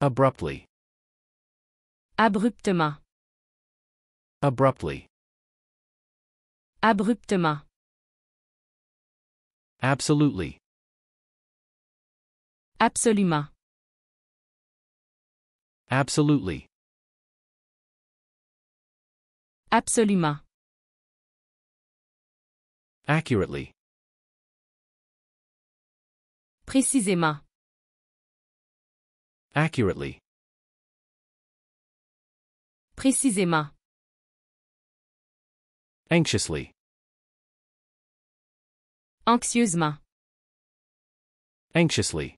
Abruptly. Abruptement. Abruptly. Abruptement. Absolutely. Absolument. Absolutely. Absolument. Accurately. Précisément. Accurately. Précisément. Anxiously. Anxieusement. Anxiously.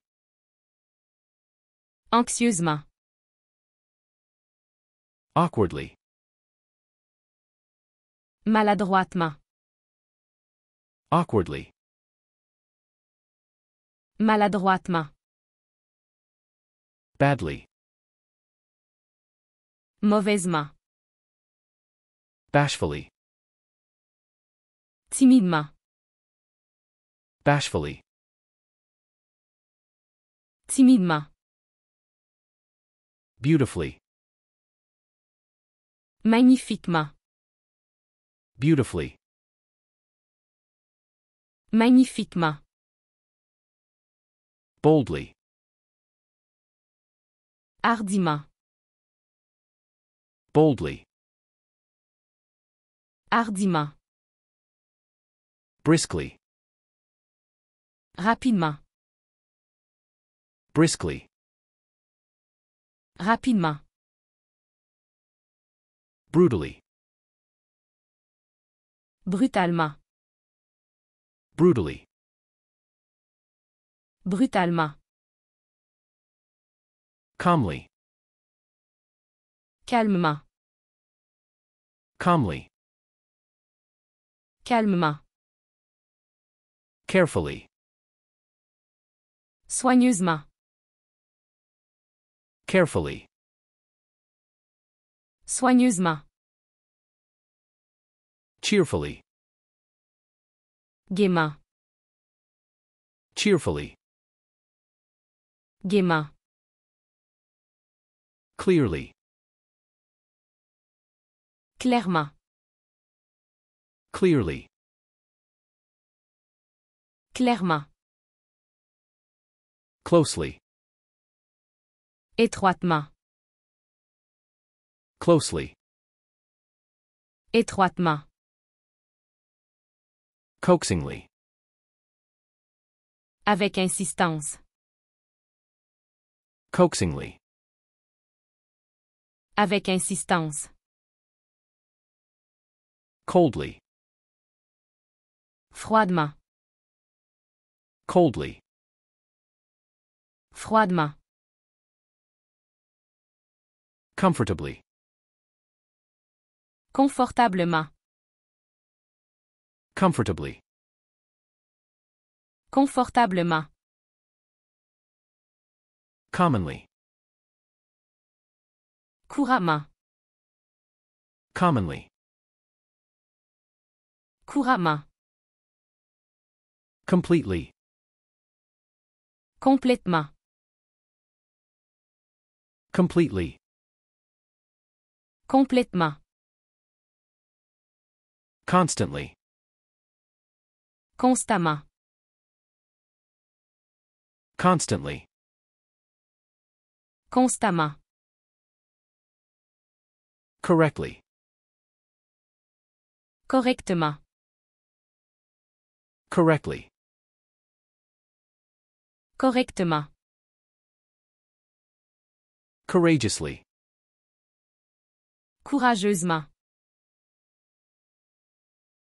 Anxieusement. Awkwardly. Maladroitement. Awkwardly. Maladroitement. Badly. Mauvaisement. Bashfully. Timidement. Bashfully. Timidement. Beautifully. Magnifiquement. Beautifully. Magnifiquement. Boldly. Hardiment. Boldly. Hardiment. Briskly. Rapidement. Briskly. Rapidement. Brutally. Brutalement. Brutally. Brutalement. Calmly. Calmement. Calmly. Calmement. Carefully. Soigneusement. Carefully. Soigneusement. Cheerfully. Gaiement. Cheerfully. Gaiement. Clearly. Clairement. Clearly. Clairement. Closely. Étroitement. Closely. Étroitement. Coaxingly. Avec insistance. Coaxingly. Avec insistance. Coldly. Froidement. Coldly. Froidement. Comfortably. Confortablement. Comfortably. Confortablement. Commonly. Couramment. Commonly. Couramment. Completely. Complètement. Completely. Complètement. Constantly. Constamment. Constantly. Constamment correctly. Correctement. Correctly. Correctement. Courageously. Courageusement.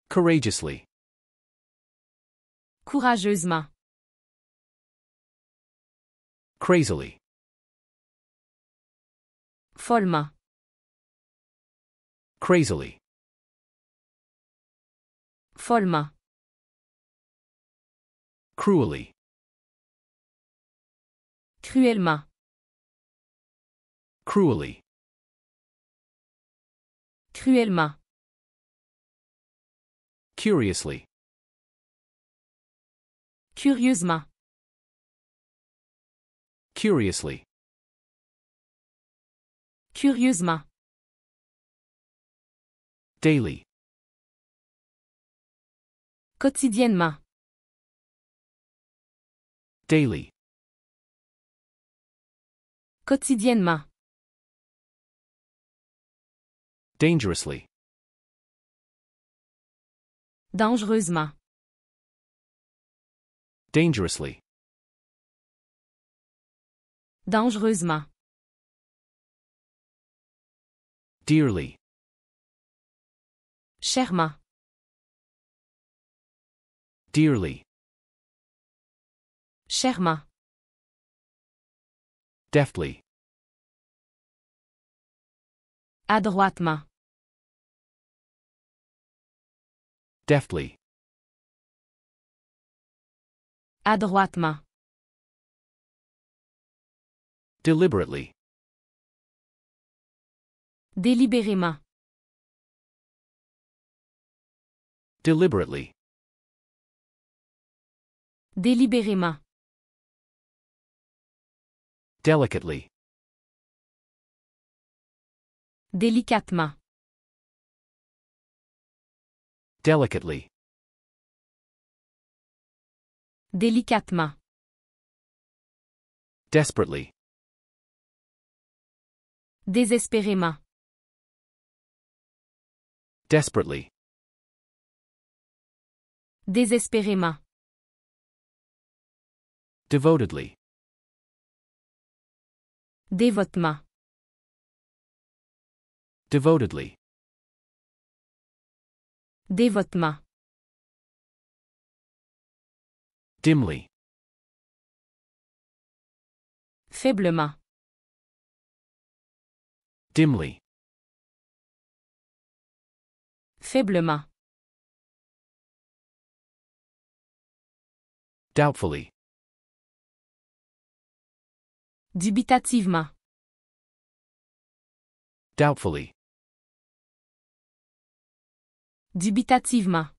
Courageously. Courageusement. Crazily. Follement. Crazily. Forma. Cruelly. Cruellement. Cruelly. Cruellement. Curiously. Curieusement. Curiously. Curieusement. Daily. Quotidiennement. Daily. Quotidiennement. Dangerously. Dangereusement. Dangerously. Dangereusement. Dearly chèrement dearly chèrement deftly adroitement deftly adroitement deliberately délibérément Deliberately. Délibérément. Delicately. Délicatement. Delicately. Délicatement. Desperately. Désespérément. Desperately. Désespérément. Devotedly. Dévotement. Devotedly. Dévotement. Dimly. Faiblement. Dimly. Faiblement. doubtfully. Dubitativement. Doubtfully. Dubitativement.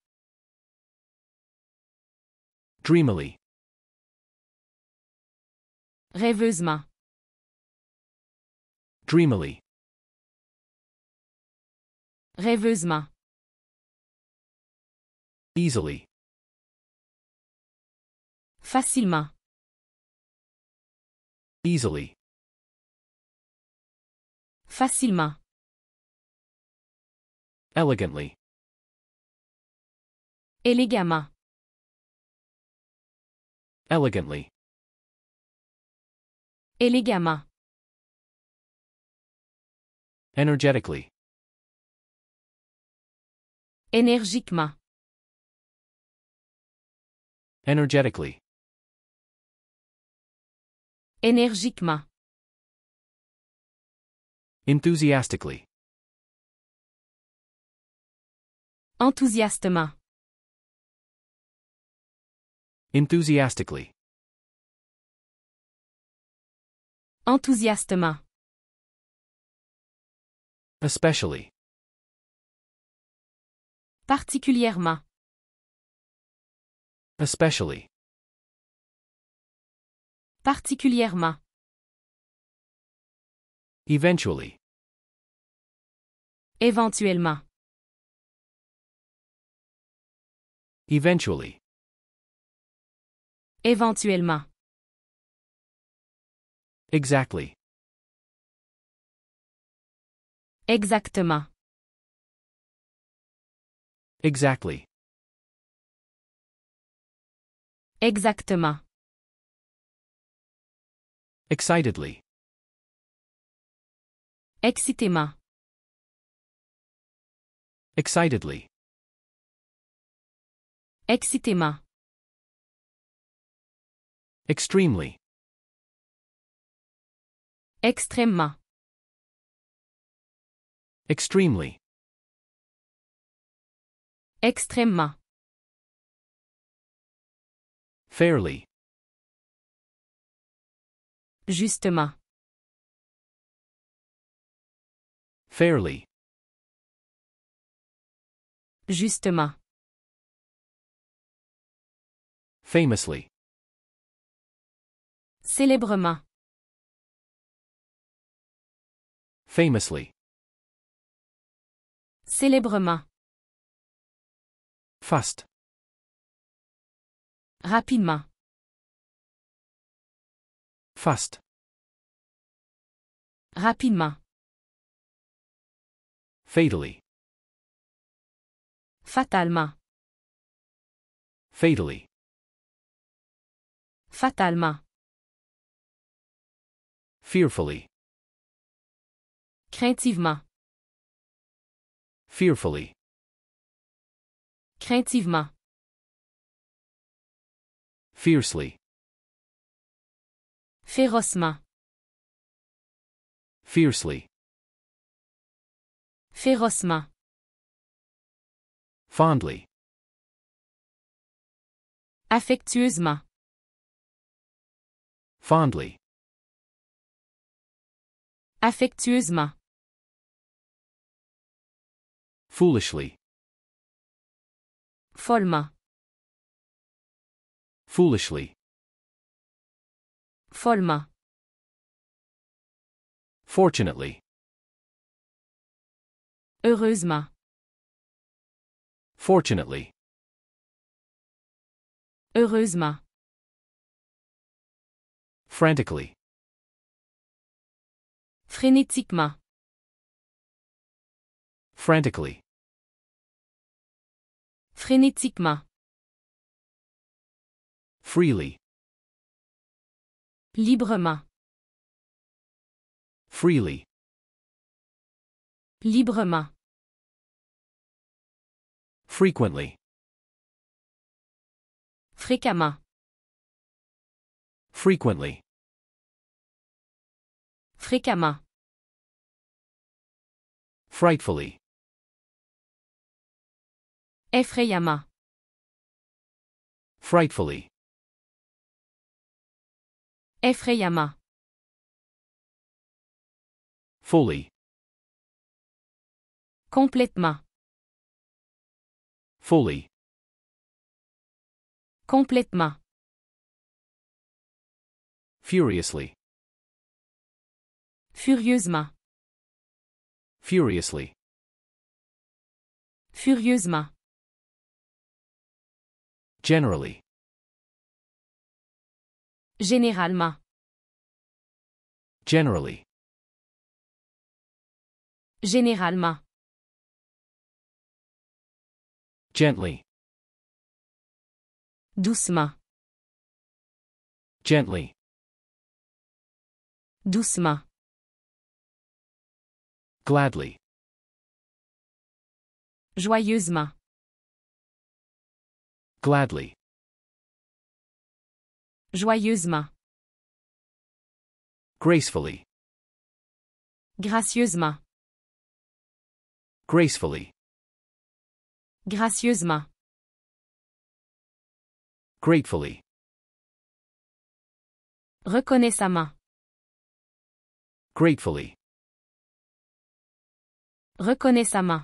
Dreamily. Rêveusement. Dreamily. Rêveusement. Easily. Facilement. Easily. Facilement. Elegantly. Élégamment. Elegantly. Élégamment. Energetically. Énergiquement. Energetically. Énergiquement. Enthusiastically. Enthousiastement. Enthusiastically. Enthousiastement. Especially. Particulièrement. Especially. Particulièrement. Eventually. Éventuellement. Eventually. Éventuellement. Exactly. Exactement. Exactly. Exactement. Excitedly. Excitément. Excitedly. Excitément. Extremely. Extrêmement. Extremely. Extrêmement. Fairly. Justement. Fairly. Justement. Famously. Célèbrement. Famously. Célèbrement. Fast. Rapidement. Fast. Rapidement. Fatally. Fatalement. Fatally. Fatalement. Fearfully. Craintivement. Fearfully. Craintivement. Fiercely. Férocement. Fiercely. Férocement. Fondly. Affectueusement. Fondly. Affectueusement. Foolishly. Follement. Foolishly. Forma. Fortunately. Heureusement. Fortunately. Heureusement. Frantically. Frénétiquement. Frantically. Frénétiquement. Freely. Librement. Freely. Librement. Frequently. Fréquemment. Frequently. Fréquemment. Frightfully. Effrayamment. Frightfully. Effrayamment. Fully. Complètement. Fully. Complètement. Furiously. Furieusement. Furiously. Furieusement. Generally. Généralement. Généralement. Gently. Doucement. Gently. Doucement. Gladly. Joyeusement. Gladly. Joyeusement. Gracefully. Gracieusement. Gracefully. Gracieusement. Gratefully. main. Gratefully. main.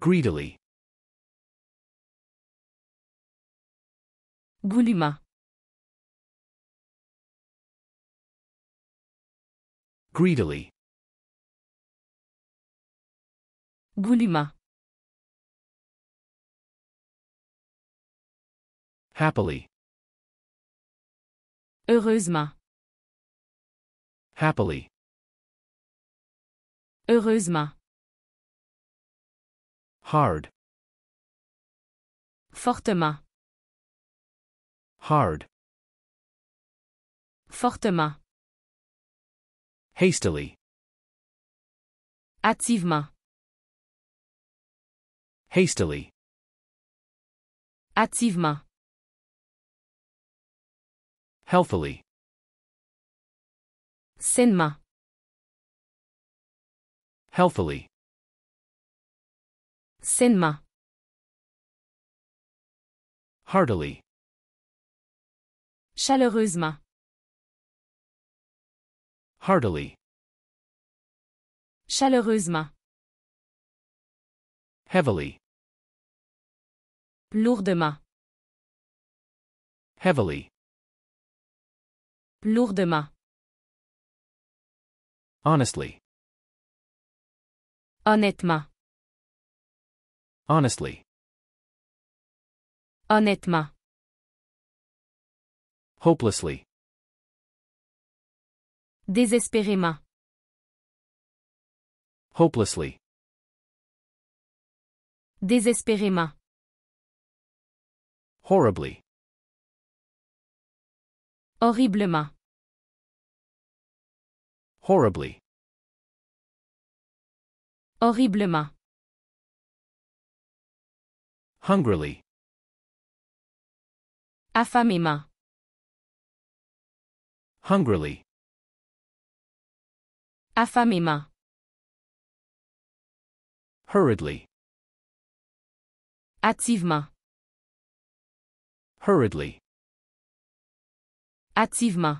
Greedily. Goulima. Greedily. Goulima. Happily. Heureusement. Happily. Heureusement. Hard. Fortement. Hard. Fortement. Hastily. Activement. Hastily. Activement. Healthily. Sainement. Healthily. Sainement. Heartily. Chaleureusement. Heartily. Chaleureusement. Heavily. Lourdement. Heavily. Lourdement. Honestly. Honnêtement. Honestly. Honnêtement. Hopelessly. Désespérément. Hopelessly. Désespérément. Horribly. Horriblement. Horribly. Horriblement. Hungrily. Affamément hungrily. Afamima. Hurriedly. Activement. Hurriedly. Activement.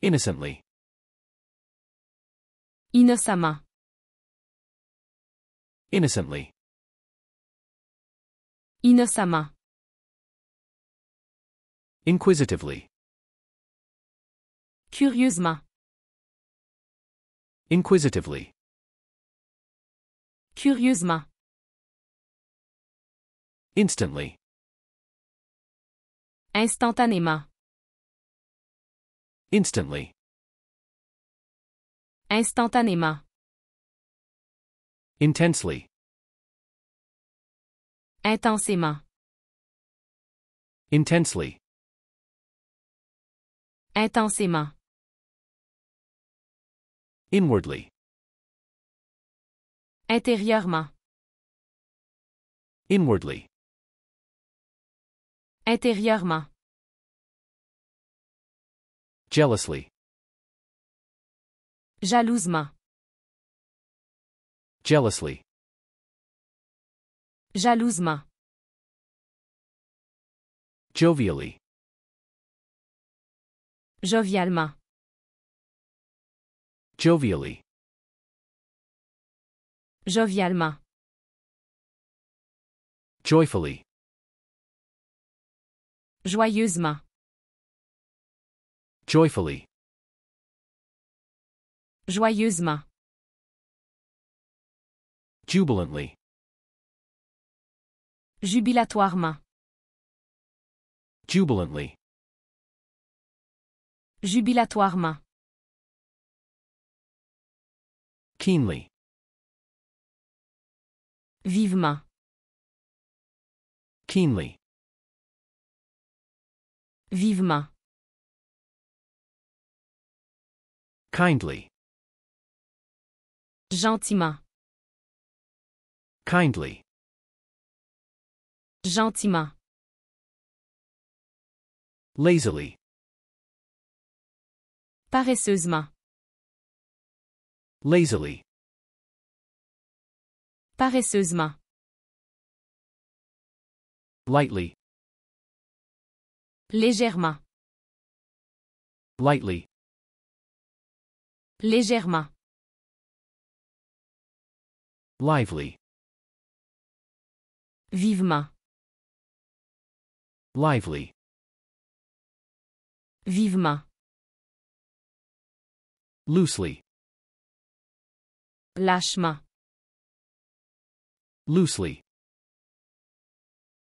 Innocently. Innocemment. Innocently. Innocemment. Inquisitively. Curieusement. Inquisitively. Curieusement. Instantly. Instantanément. Instantly. Instantanément. Intensely. Intensément. Intensely. Intensément. Inwardly. Intérieurement. Inwardly. Intérieurement. Jealously. Jalousement. Jealously. Jalousement. Jovially. Jovialement. Jovially. Jovialement. Joyfully. Joyeusement. Joyfully. Joyeusement. Jubilantly. Jubilatoirement. Jubilantly. Jubilatoirement. Keenly. Vivement. Keenly. Vivement. Kindly. Gentiment. Kindly. Gentiment. Lazily. Paresseusement. lazily. Paresseusement. Lightly. Légèrement. Lightly. Légèrement. Lively. Vivement. Lively. Vivement. Loosely. Plasma. Loosely.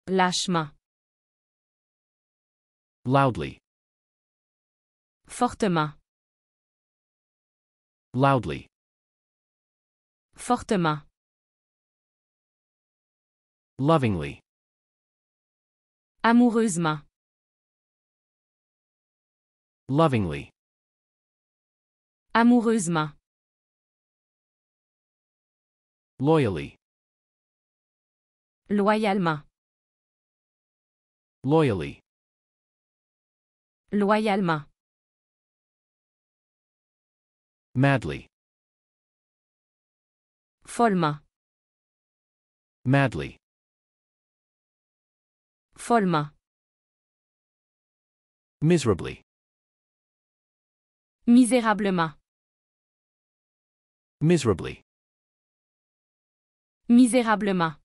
Plasma. Loudly. Fortement. Loudly. Fortement. Lovingly. Amoureusement. Lovingly. Amoureusement. Loyally. Loyalement. Loyally. Loyalement. Madly. Follement. Madly. Follement. Miserably. Misérablement. Miserably. misérablement